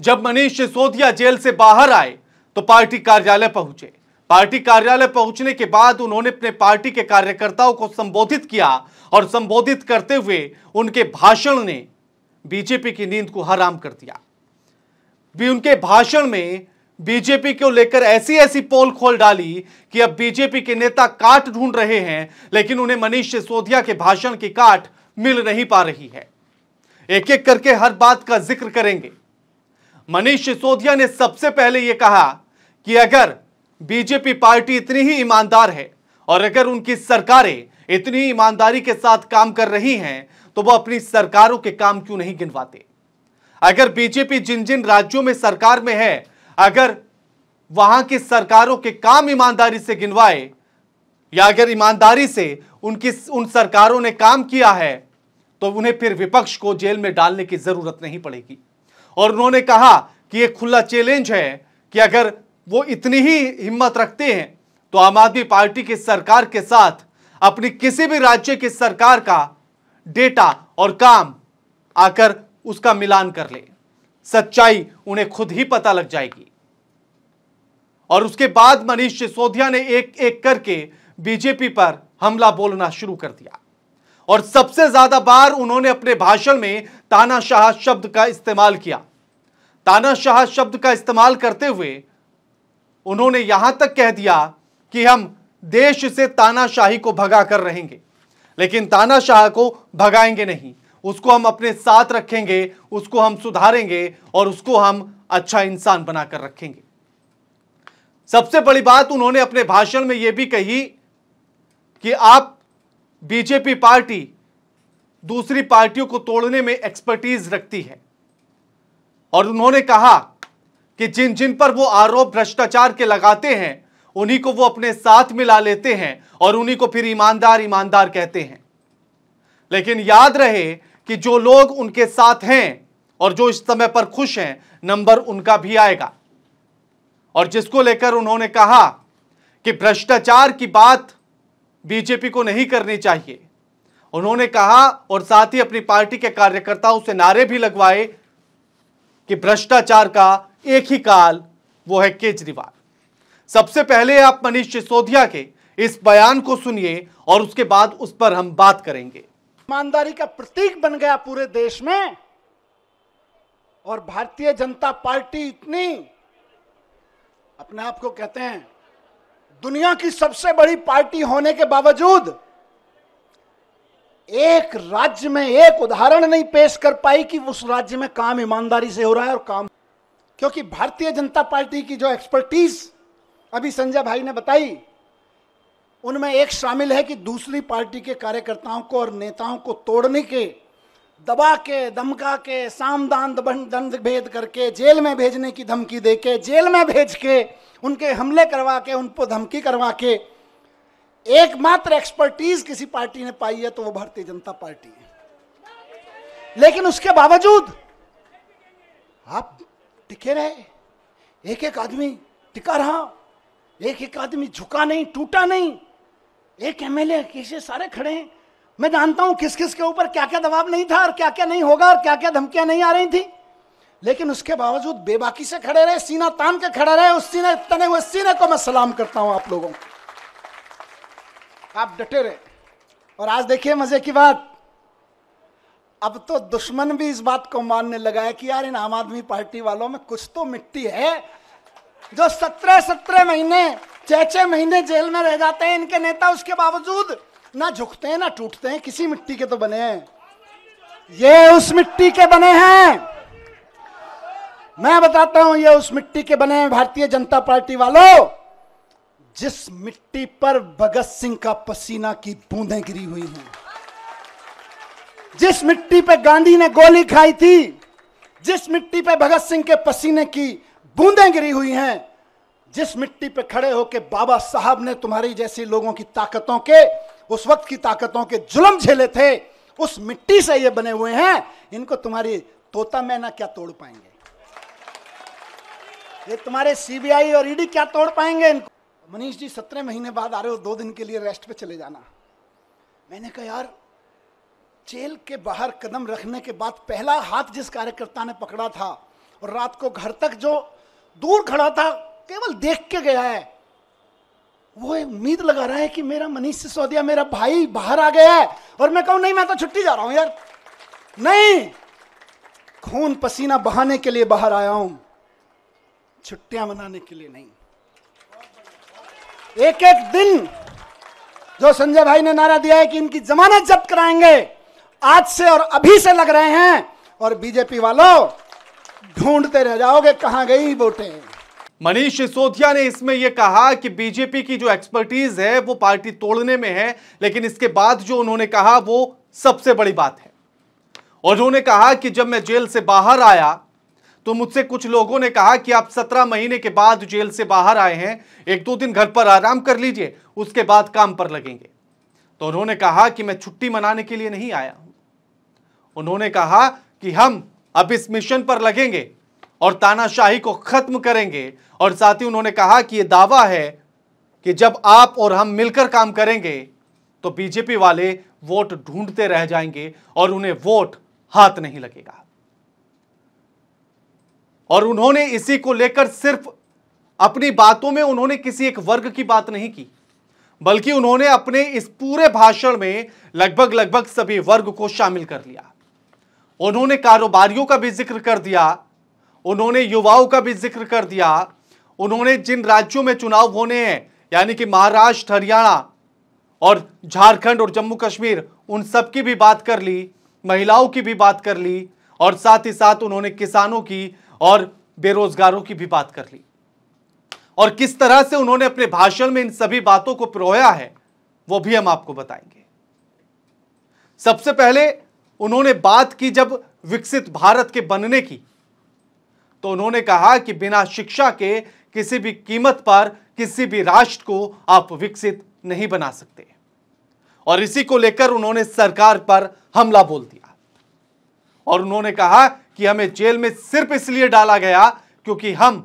जब मनीष सिसोदिया जेल से बाहर आए तो पार्टी कार्यालय पहुंचे पार्टी कार्यालय पहुंचने के बाद उन्होंने अपने पार्टी के कार्यकर्ताओं को संबोधित किया और संबोधित करते हुए उनके भाषण ने बीजेपी की नींद को हराम कर दिया भी उनके भाषण में बीजेपी को लेकर ऐसी ऐसी पोल खोल डाली कि अब बीजेपी के नेता काट ढूंढ रहे हैं लेकिन उन्हें मनीष सिसोदिया के भाषण की काट मिल नहीं पा रही है एक एक करके हर बात का जिक्र करेंगे मनीष सिसोदिया ने सबसे पहले यह कहा कि अगर बीजेपी पार्टी इतनी ही ईमानदार है और अगर उनकी सरकारें इतनी ईमानदारी के साथ काम कर रही हैं तो वो अपनी सरकारों के काम क्यों नहीं गिनवाते अगर बीजेपी जिन जिन राज्यों में सरकार में है अगर वहां की सरकारों के काम ईमानदारी से गिनवाए या अगर ईमानदारी से उनकी उन सरकारों ने काम किया है तो उन्हें फिर विपक्ष को जेल में डालने की जरूरत नहीं पड़ेगी और उन्होंने कहा कि ये खुला चैलेंज है कि अगर वो इतनी ही हिम्मत रखते हैं तो आम आदमी पार्टी की सरकार के साथ अपनी किसी भी राज्य की सरकार का डेटा और काम आकर उसका मिलान कर ले सच्चाई उन्हें खुद ही पता लग जाएगी और उसके बाद मनीष सिसोदिया ने एक एक करके बीजेपी पर हमला बोलना शुरू कर दिया और सबसे ज्यादा बार उन्होंने अपने भाषण में तानाशाह शब्द का इस्तेमाल किया तानाशाह शब्द का इस्तेमाल करते हुए उन्होंने यहां तक कह दिया कि हम देश से तानाशाही को भगा कर रहेंगे लेकिन तानाशाह को भगाएंगे नहीं उसको हम अपने साथ रखेंगे उसको हम सुधारेंगे और उसको हम अच्छा इंसान बनाकर रखेंगे सबसे बड़ी बात उन्होंने अपने भाषण में यह भी कही कि आप बीजेपी पार्टी दूसरी पार्टियों को तोड़ने में एक्सपर्टीज रखती है और उन्होंने कहा कि जिन जिन पर वो आरोप भ्रष्टाचार के लगाते हैं उन्हीं को वो अपने साथ मिला लेते हैं और उन्हीं को फिर ईमानदार ईमानदार कहते हैं लेकिन याद रहे कि जो लोग उनके साथ हैं और जो इस समय पर खुश हैं नंबर उनका भी आएगा और जिसको लेकर उन्होंने कहा कि भ्रष्टाचार की बात बीजेपी को नहीं करनी चाहिए उन्होंने कहा और साथ ही अपनी पार्टी के कार्यकर्ताओं से नारे भी लगवाए कि भ्रष्टाचार का एक ही काल वो है केजरीवाल सबसे पहले आप मनीष सिसोदिया के इस बयान को सुनिए और उसके बाद उस पर हम बात करेंगे ईमानदारी का प्रतीक बन गया पूरे देश में और भारतीय जनता पार्टी इतनी अपने आप को कहते हैं दुनिया की सबसे बड़ी पार्टी होने के बावजूद एक राज्य में एक उदाहरण नहीं पेश कर पाई कि उस राज्य में काम ईमानदारी से हो रहा है और काम क्योंकि भारतीय जनता पार्टी की जो एक्सपर्टीज अभी संजय भाई ने बताई उनमें एक शामिल है कि दूसरी पार्टी के कार्यकर्ताओं को और नेताओं को तोड़ने के दबा के दमका के सामदान दंड भेद करके जेल में भेजने की धमकी दे के जेल में भेज के उनके हमले करवा के उनको धमकी करवा के एकमात्र एक्सपर्टीज किसी पार्टी ने पाई है तो वो भारतीय जनता पार्टी है लेकिन उसके बावजूद आप टिके रहे एक एक आदमी टिका रहा एक एक आदमी झुका नहीं टूटा नहीं एक एमएलए कैसे सारे खड़े हैं मैं जानता हूं किस किस के ऊपर क्या क्या दबाव नहीं था और क्या क्या नहीं होगा और क्या क्या धमकियां नहीं आ रही थी लेकिन उसके बावजूद बेबाकी से खड़े रहे सीना तान के खड़े रहे उस सीने तने हुए सीने को मैं सलाम करता हूं आप लोगों को आप डटे रहे और आज देखिए मजे की बात अब तो दुश्मन भी इस बात को मानने लगा है कि यार इन आम आदमी पार्टी वालों में कुछ तो मिट्टी है जो सत्रह सत्रह महीने छह छह महीने जेल में रह जाते हैं इनके नेता उसके बावजूद ना झुकते हैं ना टूटते हैं किसी मिट्टी के तो बने हैं ये उस मिट्टी के बने हैं मैं बताता हूं ये उस मिट्टी के बने हैं भारतीय जनता पार्टी वालों जिस मिट्टी पर भगत सिंह का पसीना की बूंदें गिरी हुई हैं जिस मिट्टी पर गांधी ने गोली खाई थी जिस मिट्टी पर भगत सिंह के पसीने की बूंदें गिरी हुई हैं जिस मिट्टी पर खड़े होकर बाबा साहब ने तुम्हारी जैसी लोगों की ताकतों के उस वक्त की ताकतों के जुलम झेले थे उस मिट्टी से ये बने हुए हैं इनको तुम्हारी तोता मैना क्या तोड़ पाएंगे ये तुम्हारे सीबीआई और ईडी e क्या तोड़ पाएंगे इनको मनीष जी सत्रह महीने बाद आ रहे हो दो दिन के लिए रेस्ट पे चले जाना मैंने कहा यार जेल के बाहर कदम रखने के बाद पहला हाथ जिस कार्यकर्ता ने पकड़ा था और रात को घर तक जो दूर खड़ा था केवल देख के गया है वो उम्मीद लगा रहा है कि मेरा मनीष सिसोदिया मेरा भाई बाहर आ गया है और मैं कहूं नहीं मैं तो छुट्टी जा रहा हूं यार नहीं खून पसीना बहाने के लिए बाहर आया हूं छुट्टियां मनाने के लिए नहीं एक एक दिन जो संजय भाई ने नारा दिया है कि इनकी जमानत जब्त कराएंगे आज से और अभी से लग रहे हैं और बीजेपी वालों ढूंढते रह जाओगे कहां गई वोटें मनीष सिसोदिया ने इसमें यह कहा कि बीजेपी की जो एक्सपर्टीज है वो पार्टी तोड़ने में है लेकिन इसके बाद जो उन्होंने कहा वो सबसे बड़ी बात है और उन्होंने कहा कि जब मैं जेल से बाहर आया तो मुझसे कुछ लोगों ने कहा कि आप सत्रह महीने के बाद जेल से बाहर आए हैं एक दो दिन घर पर आराम कर लीजिए उसके बाद काम पर लगेंगे तो उन्होंने कहा कि मैं छुट्टी मनाने के लिए नहीं आया हूं उन्होंने कहा कि हम अब इस मिशन पर लगेंगे और तानाशाही को खत्म करेंगे और साथ ही उन्होंने कहा कि यह दावा है कि जब आप और हम मिलकर काम करेंगे तो बीजेपी वाले वोट ढूंढते रह जाएंगे और उन्हें वोट हाथ नहीं लगेगा और उन्होंने इसी को लेकर सिर्फ अपनी बातों में उन्होंने किसी एक वर्ग की बात नहीं की बल्कि उन्होंने अपने इस पूरे भाषण में लगभग लगभग सभी वर्ग को शामिल कर लिया उन्होंने कारोबारियों का भी जिक्र कर दिया उन्होंने युवाओं का भी जिक्र कर दिया उन्होंने जिन राज्यों में चुनाव होने हैं यानी कि महाराष्ट्र हरियाणा और झारखंड और जम्मू कश्मीर उन सब की भी बात कर ली महिलाओं की भी बात कर ली और साथ ही साथ उन्होंने किसानों की और बेरोजगारों की भी बात कर ली और किस तरह से उन्होंने अपने भाषण में इन सभी बातों को पिरोया है वो भी हम आपको बताएंगे सबसे पहले उन्होंने बात की जब विकसित भारत के बनने की तो उन्होंने कहा कि बिना शिक्षा के किसी भी कीमत पर किसी भी राष्ट्र को आप विकसित नहीं बना सकते और इसी को लेकर उन्होंने सरकार पर हमला बोल दिया और उन्होंने कहा कि हमें जेल में सिर्फ इसलिए डाला गया क्योंकि हम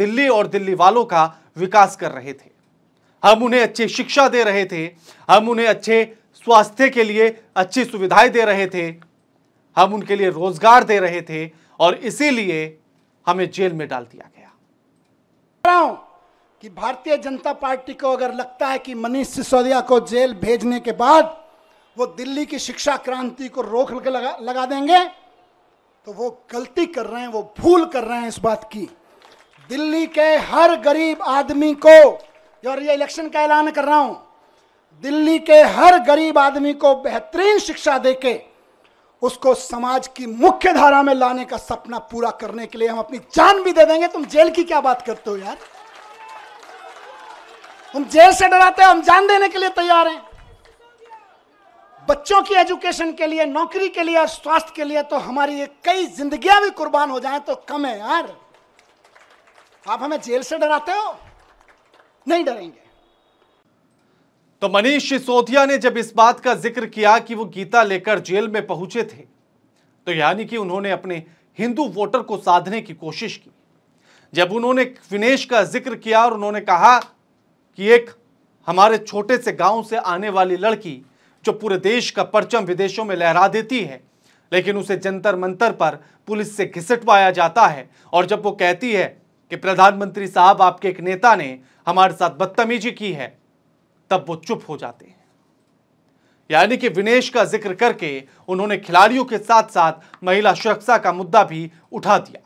दिल्ली और दिल्ली वालों का विकास कर रहे थे हम उन्हें अच्छी शिक्षा दे रहे थे हम उन्हें अच्छे स्वास्थ्य के लिए अच्छी सुविधाएं दे रहे थे हम उनके लिए रोजगार दे रहे थे और इसीलिए हमें जेल में डाल दिया गया कि भारतीय जनता पार्टी को अगर लगता है कि मनीष सिसोदिया को जेल भेजने के बाद वो दिल्ली की शिक्षा क्रांति को रोक लगा लगा देंगे तो वो गलती कर रहे हैं वो भूल कर रहे हैं इस बात की दिल्ली के हर गरीब आदमी को और ये इलेक्शन का ऐलान कर रहा हूं दिल्ली के हर गरीब आदमी को बेहतरीन शिक्षा देके उसको समाज की मुख्य धारा में लाने का सपना पूरा करने के लिए हम अपनी जान भी दे देंगे तुम जेल की क्या बात करते हो यार तुम जेल से डराते हो हम जान देने के लिए तैयार हैं बच्चों की एजुकेशन के लिए नौकरी के लिए और स्वास्थ्य के लिए तो हमारी ये कई जिंदगियां भी कुर्बान हो जाएं तो कम है यार आप हमें जेल से डराते हो नहीं डरेंगे तो मनीष सिसोदिया ने जब इस बात का जिक्र किया कि वो गीता लेकर जेल में पहुंचे थे तो यानी कि उन्होंने अपने हिंदू वोटर को साधने की कोशिश की जब उन्होंने विनेश का जिक्र किया और उन्होंने कहा कि एक हमारे छोटे से गांव से आने वाली लड़की जो पूरे देश का परचम विदेशों में लहरा देती है लेकिन उसे जंतर मंतर पर पुलिस से घिसटवाया जाता है और जब वो कहती है कि प्रधानमंत्री साहब आपके एक नेता ने हमारे साथ बदतमीजी की है तब वो चुप हो जाते हैं यानी कि विनेश का जिक्र करके उन्होंने खिलाड़ियों के साथ साथ महिला सुरक्षा का मुद्दा भी उठा दिया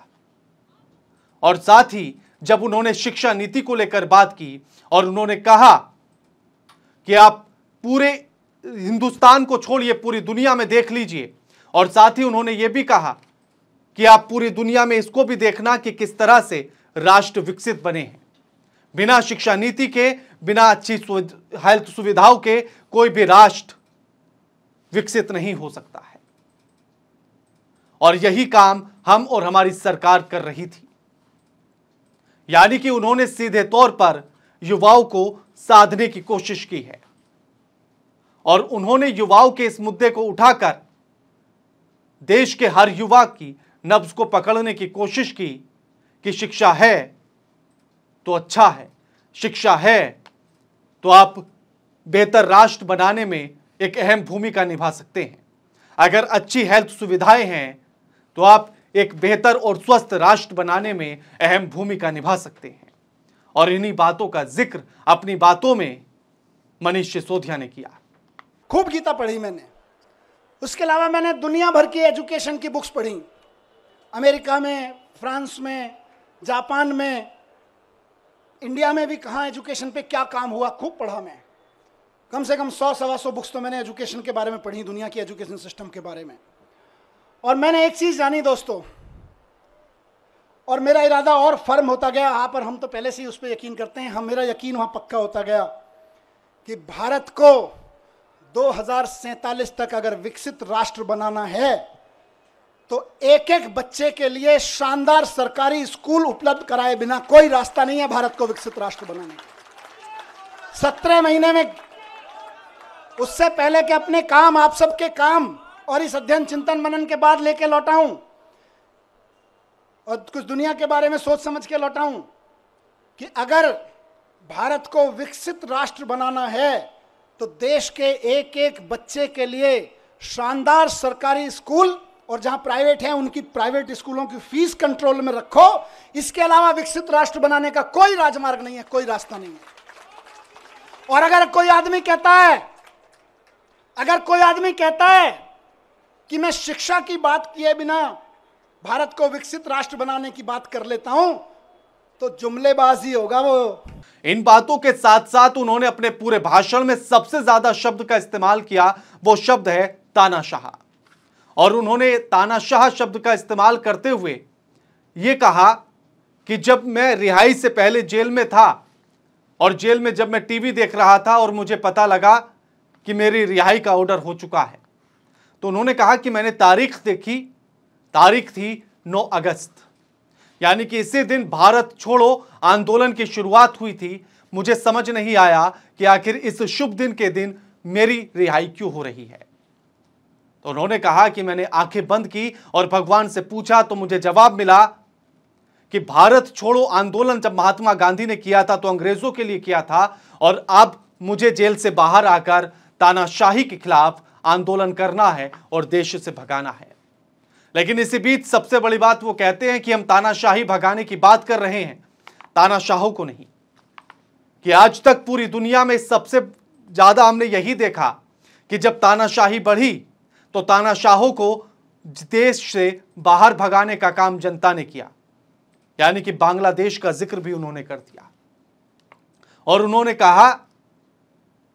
और साथ ही जब उन्होंने शिक्षा नीति को लेकर बात की और उन्होंने कहा कि आप पूरे हिंदुस्तान को छोड़िए पूरी दुनिया में देख लीजिए और साथ ही उन्होंने ये भी कहा कि आप पूरी दुनिया में इसको भी देखना कि किस तरह से राष्ट्र विकसित बने हैं बिना शिक्षा नीति के बिना अच्छी हेल्थ सुविधाओं के कोई भी राष्ट्र विकसित नहीं हो सकता है और यही काम हम और हमारी सरकार कर रही थी यानी कि उन्होंने सीधे तौर पर युवाओं को साधने की कोशिश की है और उन्होंने युवाओं के इस मुद्दे को उठाकर देश के हर युवा की नब्ज को पकड़ने की कोशिश की कि शिक्षा है तो अच्छा है शिक्षा है तो आप बेहतर राष्ट्र बनाने में एक अहम भूमिका निभा सकते हैं अगर अच्छी हेल्थ सुविधाएं हैं तो आप एक बेहतर और स्वस्थ राष्ट्र बनाने में अहम भूमिका निभा सकते हैं और इन्हीं बातों का जिक्र अपनी बातों में मनीष सिसोदिया ने किया खूब गीता पढ़ी मैंने उसके अलावा मैंने दुनिया भर की एजुकेशन की बुक्स पढ़ी अमेरिका में फ्रांस में जापान में इंडिया में भी कहाँ एजुकेशन पे क्या काम हुआ खूब पढ़ा मैं कम से कम सौ सवा सौ बुक्स तो मैंने एजुकेशन के बारे में पढ़ी दुनिया की एजुकेशन सिस्टम के बारे में और मैंने एक चीज़ जानी दोस्तों और मेरा इरादा और फर्म होता गया आप और हम तो पहले से ही उस पर यकीन करते हैं हम मेरा यकीन वहाँ पक्का होता गया कि भारत को दो तक अगर विकसित राष्ट्र बनाना है तो एक एक बच्चे के लिए शानदार सरकारी स्कूल उपलब्ध कराए बिना कोई रास्ता नहीं है भारत को विकसित राष्ट्र बनाने का सत्रह महीने में उससे पहले के अपने काम आप सबके काम और इस अध्ययन चिंतन मनन के बाद लेके लौटाऊं और कुछ दुनिया के बारे में सोच समझ के लौटाऊं कि अगर भारत को विकसित राष्ट्र बनाना है तो देश के एक एक बच्चे के लिए शानदार सरकारी स्कूल और जहां प्राइवेट हैं उनकी प्राइवेट स्कूलों की फीस कंट्रोल में रखो इसके अलावा विकसित राष्ट्र बनाने का कोई राजमार्ग नहीं है कोई रास्ता नहीं है और अगर कोई आदमी कहता है अगर कोई आदमी कहता है कि मैं शिक्षा की बात किए बिना भारत को विकसित राष्ट्र बनाने की बात कर लेता हूं तो जुमलेबाजी होगा वो इन बातों के साथ साथ उन्होंने अपने पूरे भाषण में सबसे ज्यादा शब्द का इस्तेमाल किया वो शब्द है तानाशाह और उन्होंने तानाशाह शब्द का इस्तेमाल करते हुए ये कहा कि जब मैं रिहाई से पहले जेल में था और जेल में जब मैं टीवी देख रहा था और मुझे पता लगा कि मेरी रिहाई का ऑर्डर हो चुका है तो उन्होंने कहा कि मैंने तारीख देखी तारीख थी 9 अगस्त यानी कि इसी दिन भारत छोड़ो आंदोलन की शुरुआत हुई थी मुझे समझ नहीं आया कि आखिर इस शुभ दिन के दिन मेरी रिहाई क्यों हो रही है तो उन्होंने कहा कि मैंने आंखें बंद की और भगवान से पूछा तो मुझे जवाब मिला कि भारत छोड़ो आंदोलन जब महात्मा गांधी ने किया था तो अंग्रेजों के लिए किया था और अब मुझे जेल से बाहर आकर तानाशाही के खिलाफ आंदोलन करना है और देश से भगाना है लेकिन इसी बीच सबसे बड़ी बात वो कहते हैं कि हम तानाशाही भगाने की बात कर रहे हैं तानाशाहों को नहीं कि आज तक पूरी दुनिया में सबसे ज्यादा हमने यही देखा कि जब तानाशाही बढ़ी तो तानाशाहों को देश से बाहर भगाने का काम जनता ने किया यानी कि बांग्लादेश का जिक्र भी उन्होंने कर दिया और उन्होंने कहा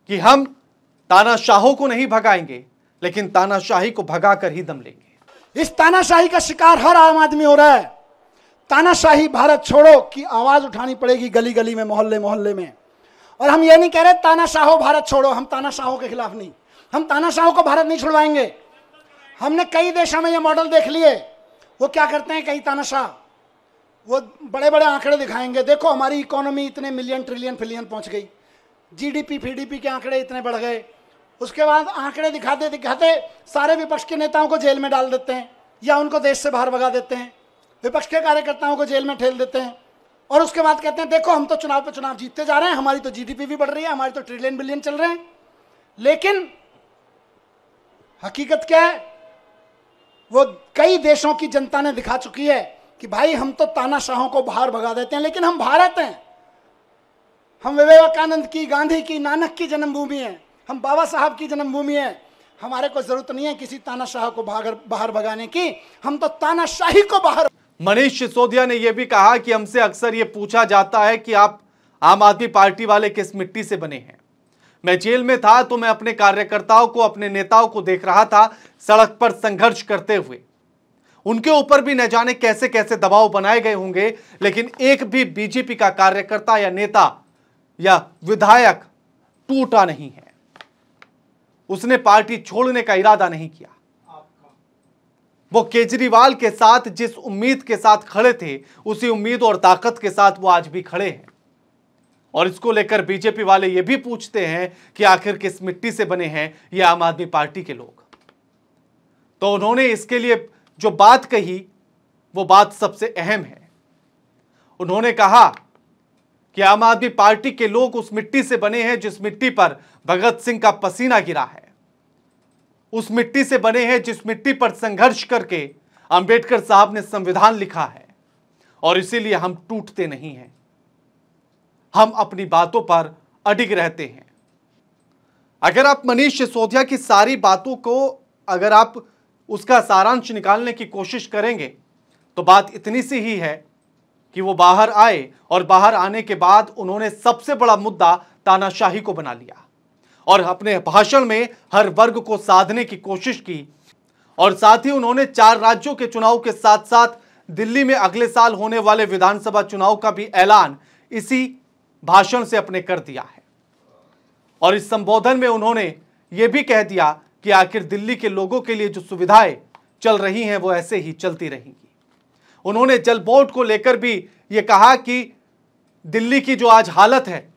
कि हम तानाशाहों को नहीं भगाएंगे लेकिन तानाशाही को भगाकर ही दम लेंगे इस तानाशाही का शिकार हर आम आदमी हो रहा है तानाशाही भारत छोड़ो की आवाज उठानी पड़ेगी गली गली में मोहल्ले मोहल्ले में और हम ये नहीं कह रहे तानाशाहो भारत छोड़ो हम तानाशाहो के खिलाफ नहीं हम तानाशाह को भारत नहीं छुड़वाएंगे हमने कई देशों में ये मॉडल देख लिए वो क्या करते हैं कई तानाशाह वो बड़े बड़े आंकड़े दिखाएंगे देखो हमारी इकोनॉमी इतने मिलियन ट्रिलियन फिलियन पहुंच गई जीडीपी फीडीपी के आंकड़े इतने बढ़ गए उसके बाद आंकड़े दिखाते दिखाते सारे विपक्ष के नेताओं को जेल में डाल देते हैं या उनको देश से बाहर भगा देते हैं विपक्ष के कार्यकर्ताओं को जेल में ठेल देते हैं और उसके बाद कहते हैं देखो हम तो चुनाव पर चुनाव जीतते जा रहे हैं हमारी तो जीडीपी भी बढ़ रही है हमारे तो ट्रिलियन बिलियन चल रहे हैं लेकिन हकीकत क्या है वो कई देशों की जनता ने दिखा चुकी है कि भाई हम तो तानाशाहों को बाहर भगा देते हैं लेकिन हम भारत हैं हम विवेकानंद की गांधी की नानक की जन्मभूमि है हम बाबा साहब की जन्मभूमि है हमारे को जरूरत नहीं है किसी तानाशाह को बाहर बाहर भगाने की हम तो तानाशाही को बाहर मनीष सिसोदिया ने यह भी कहा कि हमसे अक्सर ये पूछा जाता है कि आप आम आदमी पार्टी वाले किस मिट्टी से बने हैं मैं जेल में था तो मैं अपने कार्यकर्ताओं को अपने नेताओं को देख रहा था सड़क पर संघर्ष करते हुए उनके ऊपर भी न जाने कैसे कैसे दबाव बनाए गए होंगे लेकिन एक भी बीजेपी का कार्यकर्ता या नेता या विधायक टूटा नहीं है उसने पार्टी छोड़ने का इरादा नहीं किया वो केजरीवाल के साथ जिस उम्मीद के साथ खड़े थे उसी उम्मीद और ताकत के साथ वो आज भी खड़े हैं और इसको लेकर बीजेपी वाले ये भी पूछते हैं कि आखिर किस मिट्टी से बने हैं ये आम आदमी पार्टी के लोग तो उन्होंने इसके लिए जो बात कही वो बात सबसे अहम है उन्होंने कहा कि आम आदमी पार्टी के लोग उस मिट्टी से बने हैं जिस मिट्टी पर भगत सिंह का पसीना गिरा है उस मिट्टी से बने हैं जिस मिट्टी पर संघर्ष करके अंबेडकर साहब ने संविधान लिखा है और इसीलिए हम टूटते नहीं हैं हम अपनी बातों पर अडिग रहते हैं अगर आप मनीष सिसोदिया की सारी बातों को अगर आप उसका सारांश निकालने की कोशिश करेंगे तो बात इतनी सी ही है कि वो बाहर आए और बाहर आने के बाद उन्होंने सबसे बड़ा मुद्दा तानाशाही को बना लिया और अपने भाषण में हर वर्ग को साधने की कोशिश की और साथ ही उन्होंने चार राज्यों के चुनाव के साथ साथ दिल्ली में अगले साल होने वाले विधानसभा चुनाव का भी ऐलान इसी भाषण से अपने कर दिया है और इस संबोधन में उन्होंने ये भी कह दिया कि आखिर दिल्ली के लोगों के लिए जो सुविधाएं चल रही हैं वो ऐसे ही चलती रहेंगी उन्होंने जल बोर्ड को लेकर भी ये कहा कि दिल्ली की जो आज हालत है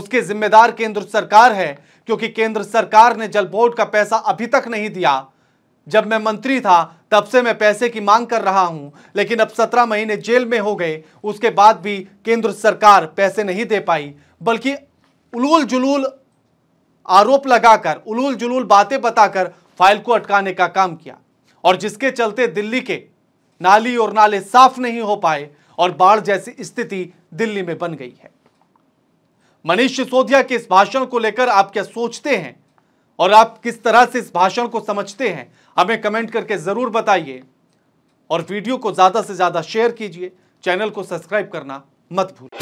उसके जिम्मेदार केंद्र सरकार है क्योंकि केंद्र सरकार ने जल बोर्ड का पैसा अभी तक नहीं दिया जब मैं मंत्री था तब से मैं पैसे की मांग कर रहा हूं लेकिन अब सत्रह महीने जेल में हो गए उसके बाद भी केंद्र सरकार पैसे नहीं दे पाई बल्कि उलूल जुलूल आरोप लगाकर उलूल जुलूल बातें बताकर फाइल को अटकाने का काम किया और जिसके चलते दिल्ली के नाली और नाले साफ नहीं हो पाए और बाढ़ जैसी स्थिति दिल्ली में बन गई है मनीष सिसोदिया के इस भाषण को लेकर आप क्या सोचते हैं और आप किस तरह से इस भाषण को समझते हैं हमें कमेंट करके ज़रूर बताइए और वीडियो को ज़्यादा से ज़्यादा शेयर कीजिए चैनल को सब्सक्राइब करना मत भूल